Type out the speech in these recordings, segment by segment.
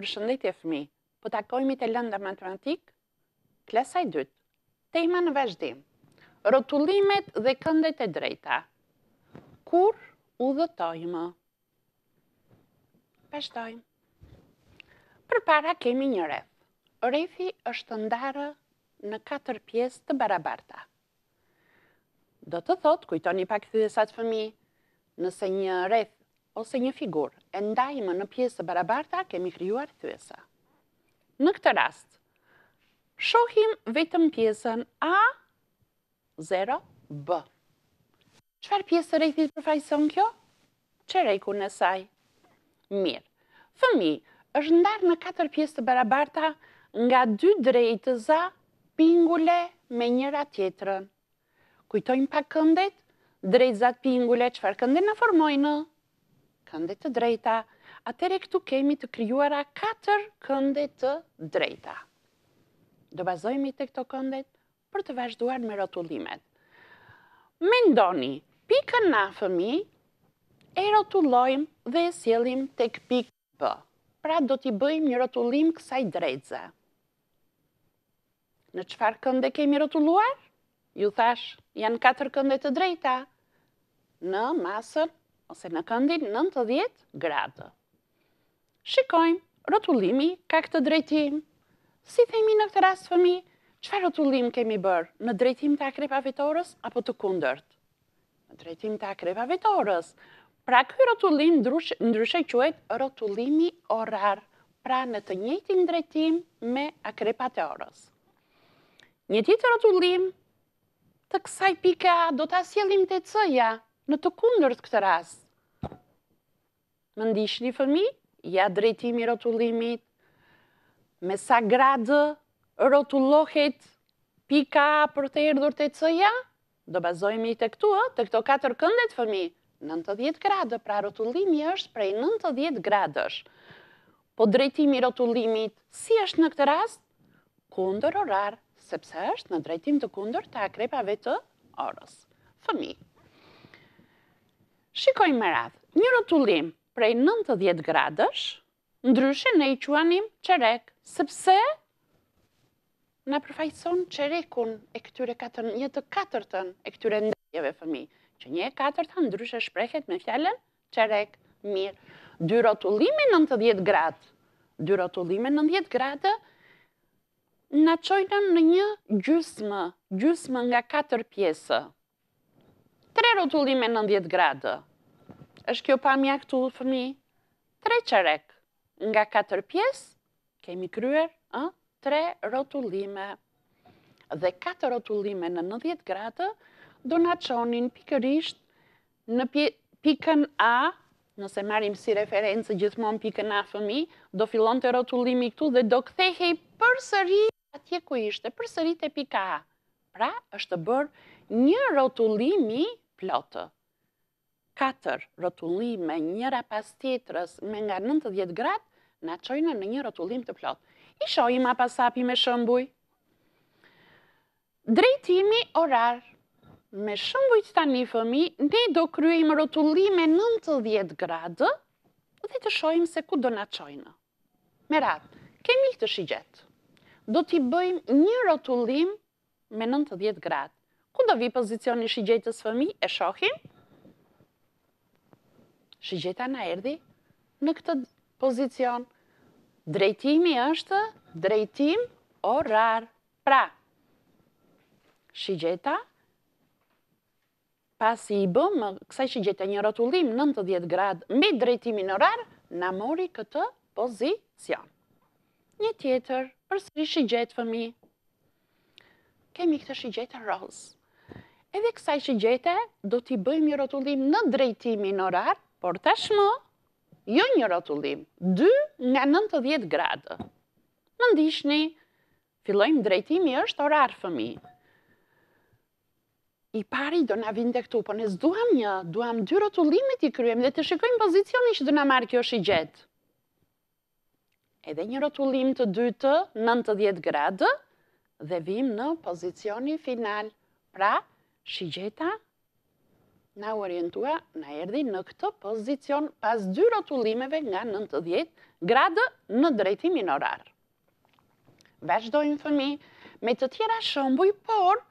për shëndetje fëmi, po takojmi të lëndë dhe matematikë, klesaj dytë, tema në vazhdim, rotulimet dhe këndet e drejta. Kur u dhëtojmë? Pashtojmë. Për para kemi një rreth. Rrethi është ndarë në katër pjesë të barabarta. Do të thotë, kujtoni pak thyesat fëmi, nëse një rreth ose një figurë e ndajme në pjesë të barabarta, kemi kryuar thuesa. Në këtë rast, shohim vetëm pjesën A, 0, B. Qëfar pjesë të rejtit përfajson kjo? Që rejku nësaj? saj? Mirë. Fëmi, është ndarë në 4 pjesë të barabarta nga 2 drejtë za pingule me njëra tjetërën. Kujtojmë pak këndet, drejtë za pingule, qëfar këndet në formojnë? këndet të drejta, atëre këtu kemi të kryuara 4 këndet të drejta. Do bazojmë të këto këndet për të vazhduar me rotullimet. Mendoni, pikën na fëmi, e rotullojmë dhe e sjelim të këpik për. Pra do t'i bëjmë një rotullim kësaj drejtëza. Në qëfar kënde kemi rotulluar? Ju thash, janë 4 këndet të drejta. Në masën ose në këndin 90 gradë. Shikojmë, rotullimi ka këtë drejtim. Si themi në këtë rast fëmi, qëfa rotullim kemi bërë? Në drejtim të akrepa vetorës apo të kundërt? Në drejtim të akrepa vetorës. Pra këj rotullim ndryshe quet rotullimi orar, pra në të njëtim drejtim me akrepa të orës. Një tjetë rotullim të kësaj pika do të asjelim të cëja, në të kundër të këtë ras. Më ndish një fëmi, ja drejtimi rotullimit, me sa gradë rotullohet pika për të erdhur të cëja, do bazojmë i të këtu, të këto 4 këndet fëmi, 90 gradë, pra rotullimi është prej 90 gradës. Po drejtimi rotullimit, si është në këtë rast, kundër orar, sepse është në drejtim të kundër të akrepave të orës. Fëmi. Shikojmë me radhë, një rotullim prej 90 gradësh, ndryshe ne i quanim qerek, sepse në përfajson qerekun e këtyre katër, një të katërtën e këtyre ndërjeve, fëmi, që një e katërta ndryshe shprehet me fjallën qerek, mirë. Dy rotullime 90 gradë, dy rotullime 90 gradë, në qojnë në një gjysmë, gjysmë nga 4 pjesë, tre rotullime në 10 gradë. është kjo pa mja këtu, fëmi? Tre qerek. Nga katër pjesë, kemi kryer, a? tre rotullime. Dhe katër rotullime në 90 gradë, do në qonin pikërisht në pikën A, nëse marim si referencë gjithmonë pikën A fëmi, do filon të rotullimi këtu dhe do kthehej për sëri atje ku ishte, për sëri të pika A. Pra, është të bërë një rotullimi plotë. 4 rotullime njëra pas tjetërës me nga 90 gradë, na qojnë në një rotullim të plotë. I shojim a pasapi me shëmbuj. Drejtimi orar. Me shëmbuj të tani fëmi, ne do kryim rotullime 90 gradë dhe të shojim se ku do na qojnë. Merat, kemi këtë shigjet. Do t'i bëjmë një rotullim me 90 gradë. Ku do vi një shigjetës fëmi e shohim? Shigjeta në erdi në këtë pozicion. Drejtimi është drejtim orar. Pra, shigjeta, pasi i bëmë, kësaj shigjeta një rotullim 90 gradë mbi drejtimin orar, në mori këtë pozicion. Një tjetër, përsëri shigjetë fëmi, kemi këtë shigjetë rozë edhe kësaj që gjete, do t'i bëjmë një rotullim në drejtimin orar, por tashmë, jo një rotullim, 2 nga 90 gradë. Më ndishni, fillojmë drejtimi është orar fëmi. I pari do nga vinde këtu, po në zduham një, duham dy rotullimit i kryem dhe të shikojmë pozicioni që do nga marrë kjo shigjet. Edhe një rotullim të dytë, 90 gradë, dhe vim në pozicioni final. Pra, shigjeta, na u orientua, na erdi në këtë pozicion pas dy rotullimeve nga 90 gradë në drejtimin orar. Vashdojmë fëmi, me të tjera shëmbuj, por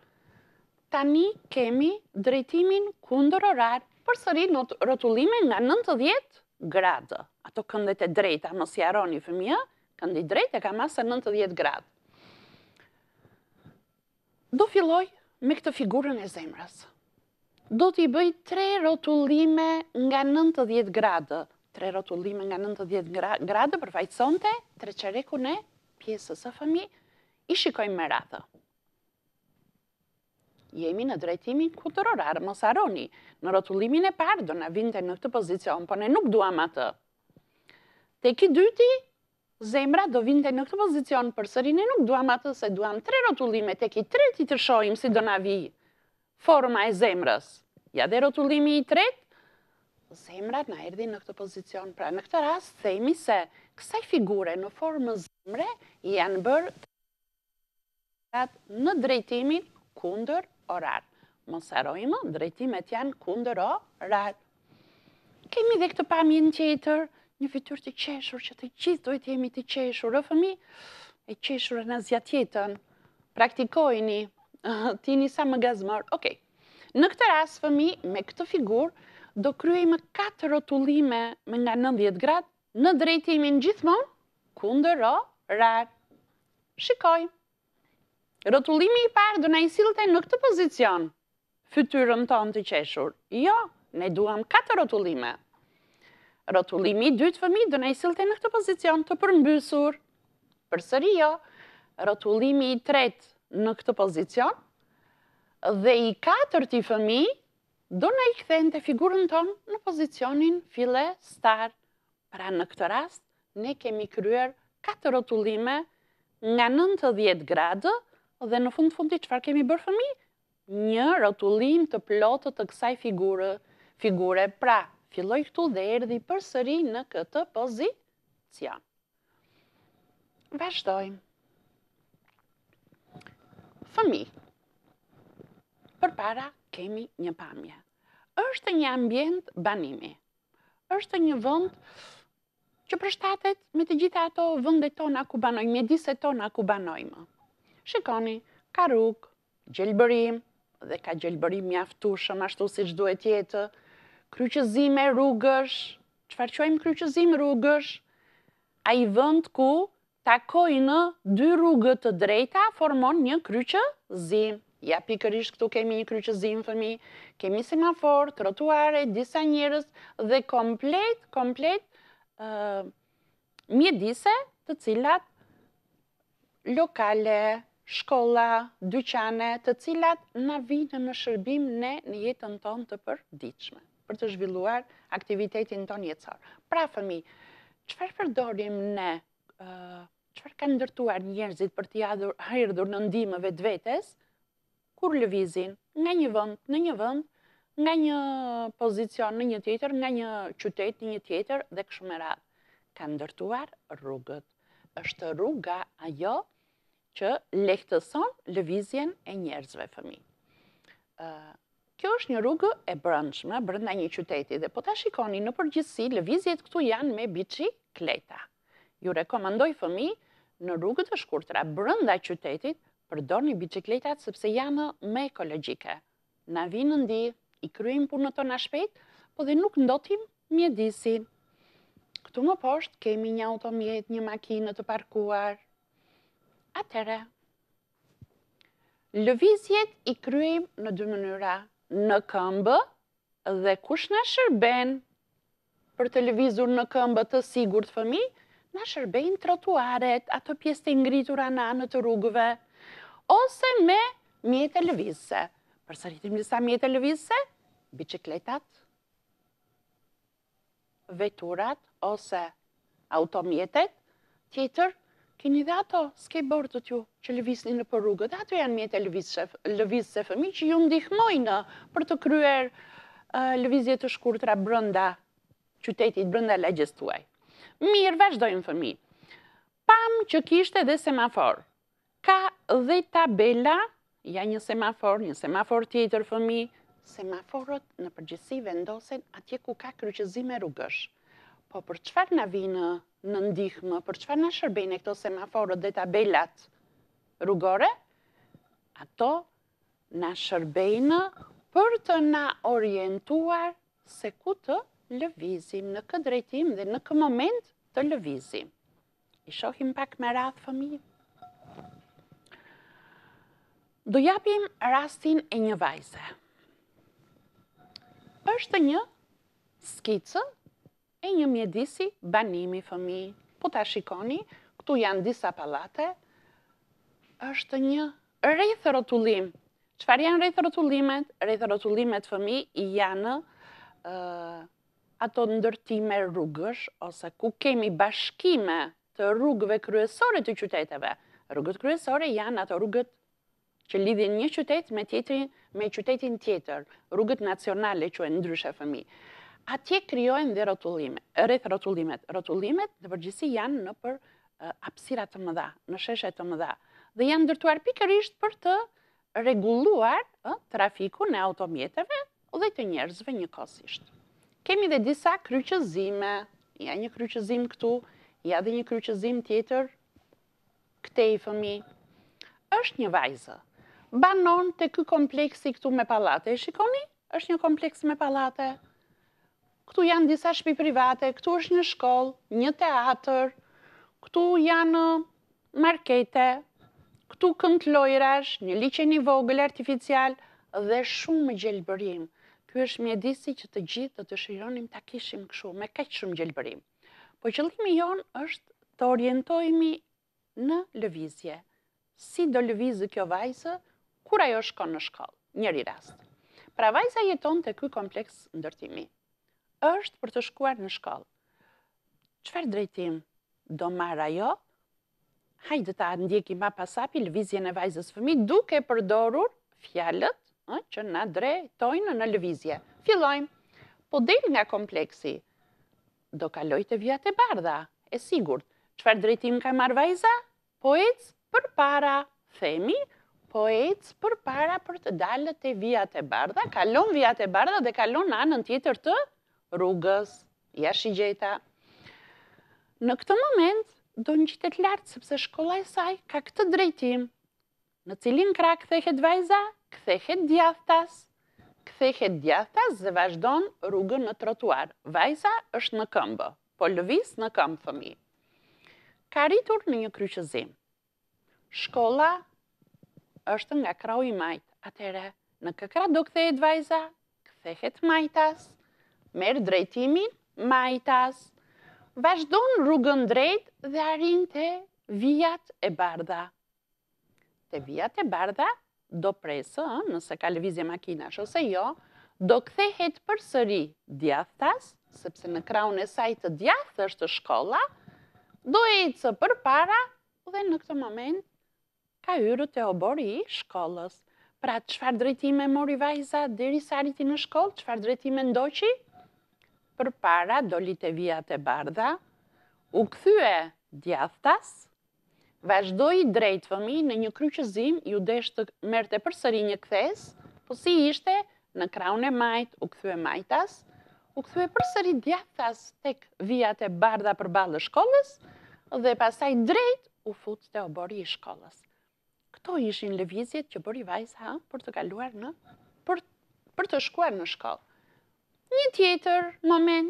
tani kemi drejtimin kundër orar për sëri në rotullime nga 90 gradë. Ato këndet e drejta, mos i aroni fëmi, këndi drejta ka masë 90 gradë. Do filloj me këtë figurën e zemrës. Do t'i bëj tre rotullime nga 90 gradë. Tre rotullime nga 90 gradë për fajtësonte, tre qëreku në pjesës e fëmi, i shikojmë me radhë. Jemi në drejtimin kulturorarë, mos aroni. Në rotullimin e parë do në vinte në këtë pozicion, po ne nuk duam atë. Te ki dyti, zemra do vinte në këtë pozicion për sërinë, nuk duham atë se duham tre rotullime të ki i të shojmë si do navi forma e zemrës. Ja dhe rotullimi i tret, zemrat na erdi në këtë pozicion. Pra në këtë rast, themi se kësaj figure në formë zemre janë bërë në drejtimin kunder orar. Mos arojmë, drejtimet janë kunder orar. Kemi dhe këtë pamjen tjetër, një fitur të qeshur, që të gjithë dojtë jemi të qeshur, o fëmi, e qeshur e në zja tjetën, praktikojni, ti një sa më gazmër, okej. Në këtë ras, fëmi, me këtë figur, do kryejme 4 rotullime me nga 90 grad, në drejtimi në gjithmon, kunder, ro, rar, shikoj. Rotullimi i parë do në isilte në këtë pozicion, fytyrën tonë të qeshur. Jo, ne duham 4 rotullime rotullimi i dytë fëmi dëna i silte në këtë pozicion të përmbysur. Për sëri jo, rotullimi i tretë në këtë pozicion dhe i katërt i fëmi dëna i këthen të figurën tonë në pozicionin file star. Pra në këtë rast, ne kemi kryer 4 rotullime nga 90 gradë dhe në fund fundi qëfar kemi bërë fëmi? Një rotullim të plotë të kësaj figure, figure pra filloj këtu dhe erdi për sëri në këtë pozicion. Vashdojmë. Fëmi, për para kemi një pamje. Êshtë një ambjent banimi. Êshtë një vënd që përshtatet me të gjitha ato vëndet tona ku banojmë, me diset tona ku banojmë. Shikoni, ka rukë, gjelbërim, dhe ka gjelbërim mjaftushëm ashtu si që duhet jetë, kryqëzime rrugësh, qëfar qojmë kryqëzime rrugësh, a i vënd ku takojnë dy rrugët të drejta, formon një kryqëzim. Ja pikërish këtu kemi një kryqëzim, fëmi, kemi semafor, trotuare, disa njërës, dhe komplet, komplet, mjedise të cilat lokale, shkolla, dyqane, të cilat në vinë në shërbim ne në jetën tonë të përdiqme për të zhvilluar aktivitetin ton jetësor. Pra, fëmi, qëfar përdorim ne, qëfar kanë ndërtuar njerëzit për t'i hajrëdhur në ndimëve dvetes, kur lëvizin nga një vënd në një vënd, nga një pozicion në një tjetër, nga një qytet në një tjetër dhe këshmerat. Kanë ndërtuar rrugët. është rruga ajo që lehtëson lëvizjen e njerëzve fëmi kjo është një rrugë e brëndshme, brënda një qyteti, dhe po ta shikoni në përgjithsi, lëvizjet këtu janë me bici kleta. Ju rekomendoj fëmi në rrugët e shkurtra, brënda qytetit, përdor një bici kletat sëpse janë me ekologjike. Na vinë ndi, i kryim në tona shpet, po dhe nuk ndotim mjedisin. Këtu më poshtë kemi një automjet, një makinë të parkuar. Atere, lëvizjet i kryim në dy mënyra. Në këmbë dhe kush në shërben për të lëvizur në këmbë të sigur të fëmi, në shërben trotuaret, ato pjesë të ngritura në anë të rrugëve, ose me mjetë të lëvizëse. Për së rritim mjetë të lëvizëse, bicikletat, veturat, ose automjetet, tjetër, Keni dhe ato, s'ke bërë të tju që lëvisni në rrugët, Ato janë mjetë e lëvisë se fëmi që ju ndihmojnë për të kryer lëvizje të shkurtra brënda qytetit, brënda legjes të uaj. Mirë, vazhdojmë fëmi. Pam që kishte dhe semafor. Ka dhe tabela, ja një semafor, një semafor tjetër fëmi, semaforët në përgjithsi vendosen atje ku ka kryqëzime rrugësh po për qëfar në vinë në ndihmë, për qëfar në shërbejnë e këto semaforët dhe tabelat rrugore, ato në shërbejnë për të në orientuar se ku të lëvizim, në këtë drejtim dhe në këtë moment të lëvizim. I shohim pak me radhë fëmijë. Do japim rastin e një vajse. Êshtë një skicë e një mjedisi banimi fëmi. Po ta shikoni, këtu janë disa palate, është një rejthë rotullim. Qëfar janë rejthë rotullimet? Rejthë rotullimet fëmi janë ato ndërtime rrugësh, ose ku kemi bashkime të rrugëve kryesore të qyteteve. Rrugët kryesore janë ato rrugët që lidhin një qytet me, tjetrin, me qytetin tjetër, rrugët nacionale që e ndryshe fëmi atje kryojnë dhe rotullimet, rreth rotullimet, rotullimet dhe përgjësi janë në për apsirat të mëdha, në sheshe të mëdha, dhe janë ndërtuar pikërisht për të regulluar trafiku në automjetëve dhe të njerëzve një kosisht. Kemi dhe disa kryqëzime, ja një kryqëzim këtu, ja dhe një kryqëzim tjetër, këte i fëmi, është një vajzë, banon të këj kompleksi këtu me palate, e shikoni, është një kompleksi me palate, këtu janë disa shpi private, këtu është një shkollë, një teatër, këtu janë uh, markete, këtu këntë lojrash, një liqe një vogël artificial dhe shumë gjelëbërim. Ky është mjedisi që të gjithë dhe të shironim të kishim këshu, me kaqë shumë gjelëbërim. Po qëllimi jonë është të orientojmi në lëvizje. Si do lëvizë kjo vajzë, kura jo shko në shkollë, njëri rast. Pra vajza jeton të ky kompleks ndërtimi është për të shkuar në shkollë. Qëfar drejtim do marra jo? Hajde ta ndjeki ma pasapi, lëvizje në vajzës fëmi duke përdorur fjallët që na drejtojnë në lëvizje. Filojmë, po del nga kompleksi, do kaloj të vjatë e bardha, e sigur. Qëfar drejtim ka marrë vajza? Po e cë për para, themi, po e cë për para për të dalë të vjatë e bardha, kalon vjatë e bardha dhe kalon anën tjetër të, rrugës, jash i gjeta. Në këtë moment, do një qitet lartë, sepse shkolla e saj ka këtë drejtim, në cilin kra këthehet vajza, këthehet djathtas, këthehet djathtas dhe vazhdon rrugën në trotuar. Vajza është në këmbë, po lëvis në këmbë fëmi. Ka rritur në një kryqëzim. Shkolla është nga krau i majtë, atere në këkra do këthehet vajza, këthehet majtas, merë drejtimin, majtas, vazhdojnë rrugën drejt dhe arin të vijat e barda. Të vijat e barda do presë, nëse ka levizje makina shose ose jo, do kthehet për sëri djathtas, sepse në kraun e sajtë të djathtë është shkolla, do e i cë për para dhe në këtë moment ka yru të obori i shkollës. Pra, qëfar drejtime mori vajza dheri sariti në shkollë, qëfar drejtime ndoqi, për para do lite vijat e bardha, u këthyë djathtas, vazhdoj i drejtë fëmi në një kryqëzim ju deshtë të merte përsëri një këthes, po si ishte në kraun e majtë u këthyë majtas, u këthyë përsëri djathtas tek vijat e bardha për balë shkollës, dhe pasaj drejtë u futë të obori i shkollës. Këto ishin levizjet që bëri vajsa për të kaluar në, për të shkuar në shkollë. Një tjetër moment,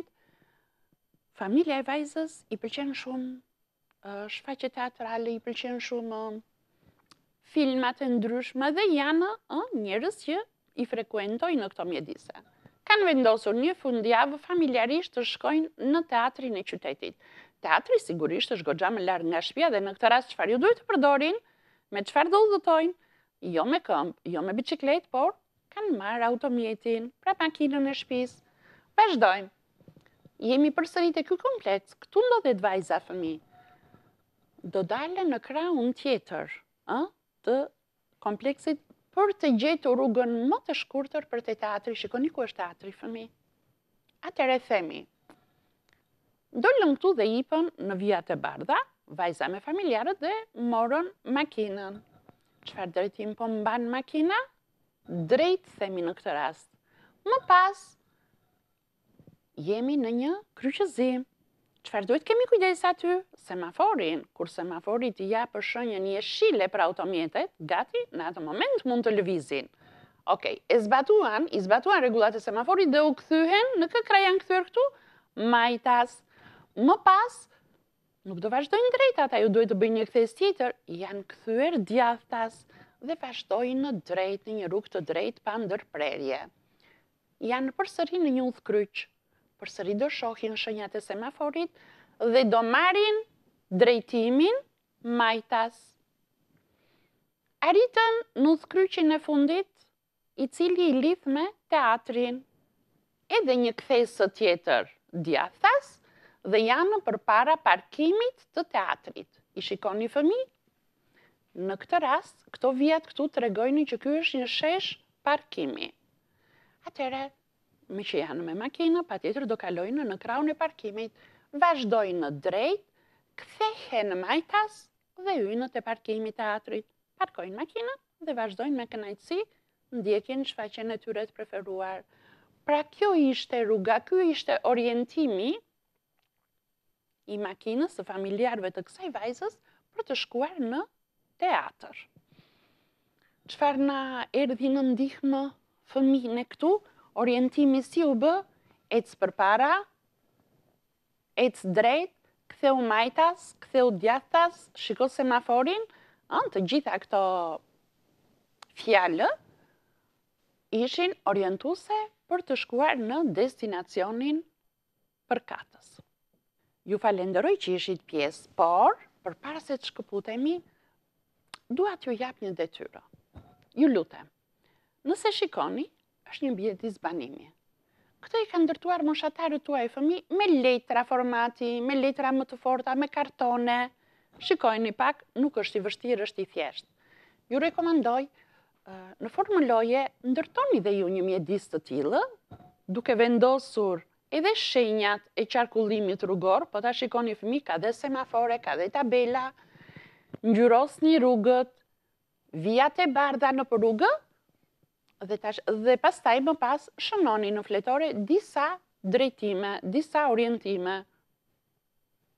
familja e vajzës i përqenë shumë shfaqe teatrale, i përqenë shumë filmat e ndryshme dhe janë njërës që i frekuentoj në këto mjedise. Kanë vendosur një fundjavë familjarisht të shkojnë në teatrin e qytetit. Teatri sigurisht është gogja më larë nga shpia dhe në këtë rast qëfar ju duhet të përdorin, me qëfar do dhëtojnë, jo me këmpë, jo me bicikletë, por kanë marë automjetin, pra makinën e shpisë, Peshdojmë. Jemi përsërit e kjo komplet, këtu ndodhet vajza fëmi. Do dalë në unë tjetër të kompleksit për të gjetë rrugën më të shkurëtër për të teatri. Shikoni ku është teatri fëmi. Atër e themi. Do këtu dhe jipën në vijat e bardha, vajza me familjarët dhe morën makinën. Qëfar drejtim po mban makina? Drejt, themi në këtë rast. Më pasë, jemi në një kryqëzim. Qëfar duhet kemi kujdes aty? Semaforin, kur semaforit i ja për shënjë një shile për automjetet, gati në atë moment mund të lëvizin. Okej, e zbatuan, i zbatuan regulat e semaforit dhe u këthyhen, në kë kraj janë këthyër këtu? Majtas. Më pas, nuk do vazhdojnë drejta, ata ju duhet të bëjnë një këthes tjetër, janë këthyër djathtas dhe vazhdojnë në drejt, në një rrug të drejt pa ndërprerje. Janë përsëri në një udhë kryqë, për sëri do shohin e semaforit, dhe do marin drejtimin majtas. Arritën në thkryqin e fundit, i cili i lidh me teatrin, edhe një kthesë tjetër djathas, dhe janë për para parkimit të teatrit. I shikoni fëmi? Në këtë rast, këto vjetë këtu të regojni që kjo është një shesh parkimi. Atërre, me që janë me makina, pa tjetër do kalojnë në kraun e parkimit, vazhdojnë në drejt, kthehen në majtas dhe ujnë të parkimit e atrit, parkojnë makina dhe vazhdojnë me kënajtësi, ndjekin që faqen e tyre të preferuar. Pra kjo ishte rruga, kjo ishte orientimi i makinës të familjarve të kësaj vajzës për të shkuar në teatr. Qëfar na erdhinë ndihme fëmi në këtu, orientimi si u bë, e cë për para, e cë drejt, këthe u majtas, këthe u djathas, shiko semaforin, anë të gjitha këto fjallë, ishin orientuse për të shkuar në destinacionin për katës. Ju falenderoj që ishit pjesë, por, për parës e të shkëputemi, duat ju jap një detyro. Ju lutem. Nëse shikoni, është një mjedis zbanimi. Këtë i kanë ndërtuar moshatarët tuaj fëmi me letra formati, me letra më të forta, me kartone. Shikojnë një pak, nuk është i vështirë, është i thjeshtë. Ju rekomendoj, në loje, ndërtoni dhe ju një mjedis të tjilë, duke vendosur edhe shenjat e qarkullimit rrugor, po ta shikoni fëmi ka dhe semafore, ka dhe tabela, njërosni rrugët, vijat e bardha në për rrugët, dhe tash dhe pastaj më pas shënoni në fletore disa drejtime, disa orientime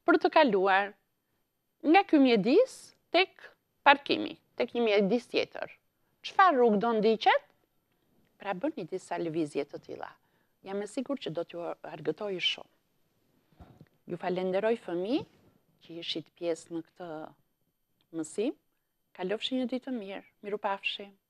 për të kaluar nga ky mjedis tek parkimi, tek një mjedis tjetër. Çfarë rrugë do ndiqet? Pra bëni disa lëvizje të tilla. Jam e sigurt që do t'ju argëtoj shumë. Ju falenderoj fëmi që jeshit pjesë në këtë mësim. Kalofshin një ditë të mirë, miru pafshin.